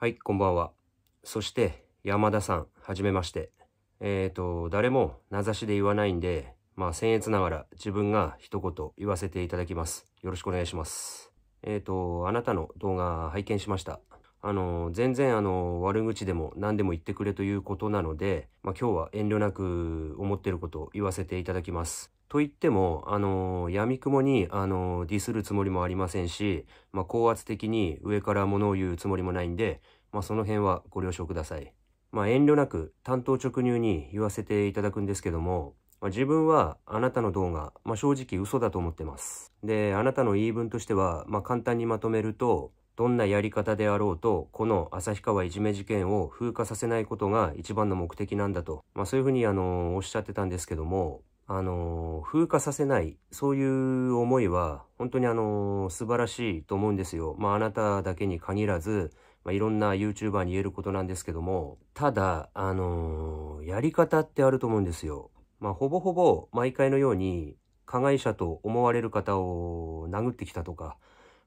はい、こんばんは。そして、山田さん、はじめまして。えっ、ー、と、誰も名指しで言わないんで、まあ、僭越ながら自分が一言言わせていただきます。よろしくお願いします。えっ、ー、と、あなたの動画拝見しました。あの、全然あの、悪口でも何でも言ってくれということなので、まあ、今日は遠慮なく思ってることを言わせていただきます。と言っても、あの、闇雲に、あの、ディスるつもりもありませんし、まあ、高圧的に上から物を言うつもりもないんで、まあ、その辺はご了承ください。まあ、遠慮なく単刀直入に言わせていただくんですけども、まあ、自分はあなたの動画、まあ、正直嘘だと思ってます。で、あなたの言い分としては、まあ、簡単にまとめると、どんなやり方であろうと、この旭川いじめ事件を風化させないことが一番の目的なんだと、まあ、そういうふうにあのおっしゃってたんですけども、あの風化させない、そういう思いは、本当にあの素晴らしいと思うんですよ。まあ、あなただけに限らず、まあ、いろんな YouTuber に言えることなんですけども、ただ、あのやり方ってあると思うんですよ。まあ、ほぼほぼ毎回のように、加害者と思われる方を殴ってきたとか、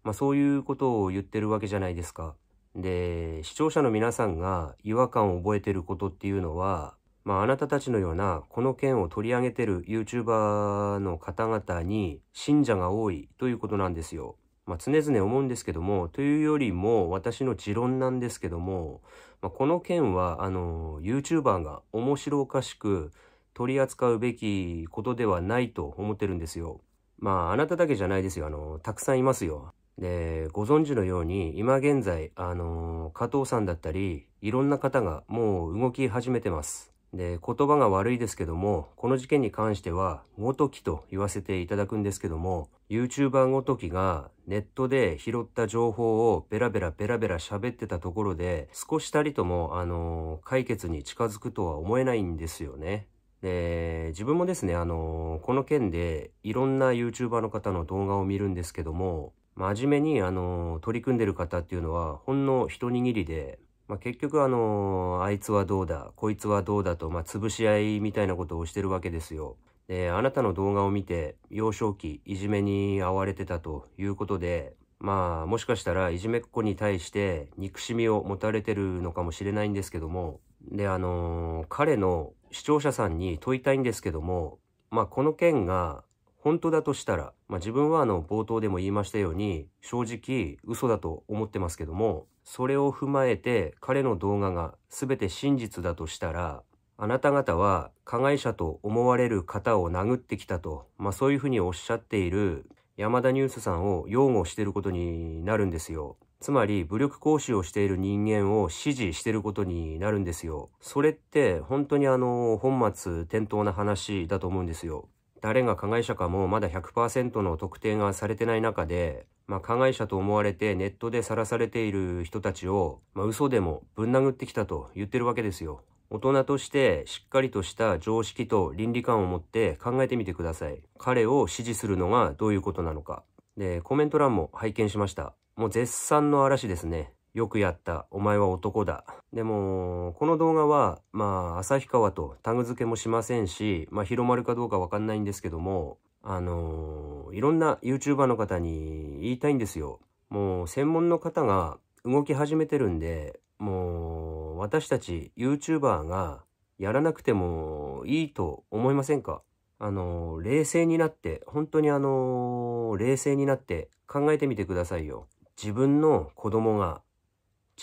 まあ、そういうことを言ってるわけじゃないですか。で、視聴者の皆さんが違和感を覚えてることっていうのは、まあ、あなたたちのようなこの件を取り上げてる YouTuber の方々に信者が多いということなんですよ。まあ、常々思うんですけども、というよりも私の持論なんですけども、まあ、この件はあの YouTuber が面白おかしく取り扱うべきことではないと思ってるんですよ。まあ、あなただけじゃないですよ。あの、たくさんいますよ。で、ご存知のように、今現在、あのー、加藤さんだったり、いろんな方がもう動き始めてます。で、言葉が悪いですけども、この事件に関しては、ごときと言わせていただくんですけども、YouTuber ごときがネットで拾った情報をベラベラベラベラ喋ってたところで、少したりとも、あのー、解決に近づくとは思えないんですよね。で、自分もですね、あのー、この件でいろんな YouTuber の方の動画を見るんですけども、真面目に、あの、取り組んでる方っていうのは、ほんの一握りで、まあ、結局、あの、あいつはどうだ、こいつはどうだと、まあ、潰し合いみたいなことをしてるわけですよ。で、あなたの動画を見て、幼少期、いじめに遭われてたということで、まあ、もしかしたら、いじめっ子に対して憎しみを持たれてるのかもしれないんですけども、で、あのー、彼の視聴者さんに問いたいんですけども、まあ、この件が本当だとしたら、まあ、自分はあの冒頭でも言いましたように正直嘘だと思ってますけどもそれを踏まえて彼の動画が全て真実だとしたらあなた方は加害者と思われる方を殴ってきたと、まあ、そういうふうにおっしゃっている山田ニュースさんを擁護していることになるんですよ。つまり武力行使をしている人間を支持していることになるんですよ。それって本当にあの本末転倒な話だと思うんですよ。誰が加害者かもまだ100%の特定がされてない中で、まあ、加害者と思われてネットでさらされている人たちを、まあ、嘘でもぶん殴ってきたと言ってるわけですよ。大人としてしっかりとした常識と倫理観を持って考えてみてください。彼を支持するのがどういうことなのか。で、コメント欄も拝見しました。もう絶賛の嵐ですね。よくやった。お前は男だ。でも、この動画は、まあ、旭川とタグ付けもしませんし、まあ、広まるかどうかわかんないんですけども、あのー、いろんな YouTuber の方に言いたいんですよ。もう、専門の方が動き始めてるんで、もう、私たち YouTuber がやらなくてもいいと思いませんかあのー、冷静になって、本当にあのー、冷静になって考えてみてくださいよ。自分の子供が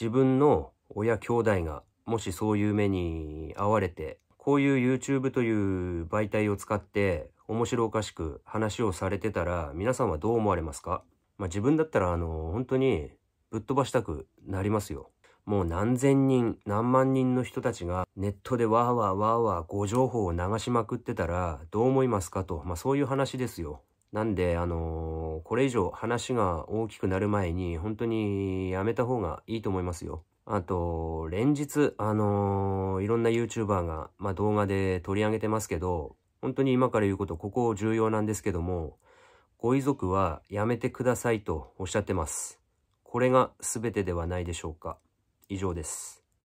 自分の親兄弟がもしそういう目に遭われてこういう YouTube という媒体を使って面白おかしく話をされてたら皆さんはどう思われますか、まあ、自分だったらあの本当にぶっ飛ばしたくなりますよ。もう何千人何万人の人たちがネットでわーわーわーわーご情報を流しまくってたらどう思いますかと、まあ、そういう話ですよ。なんであのーこれ以上話が大きくなる前に本当にやめた方がいいと思いますよ。あと、連日、あのー、いろんな YouTuber が、まあ、動画で取り上げてますけど、本当に今から言うこと、ここ重要なんですけども、ご遺族はやめてくださいとおっしゃってます。これが全てではないでしょうか。以上です。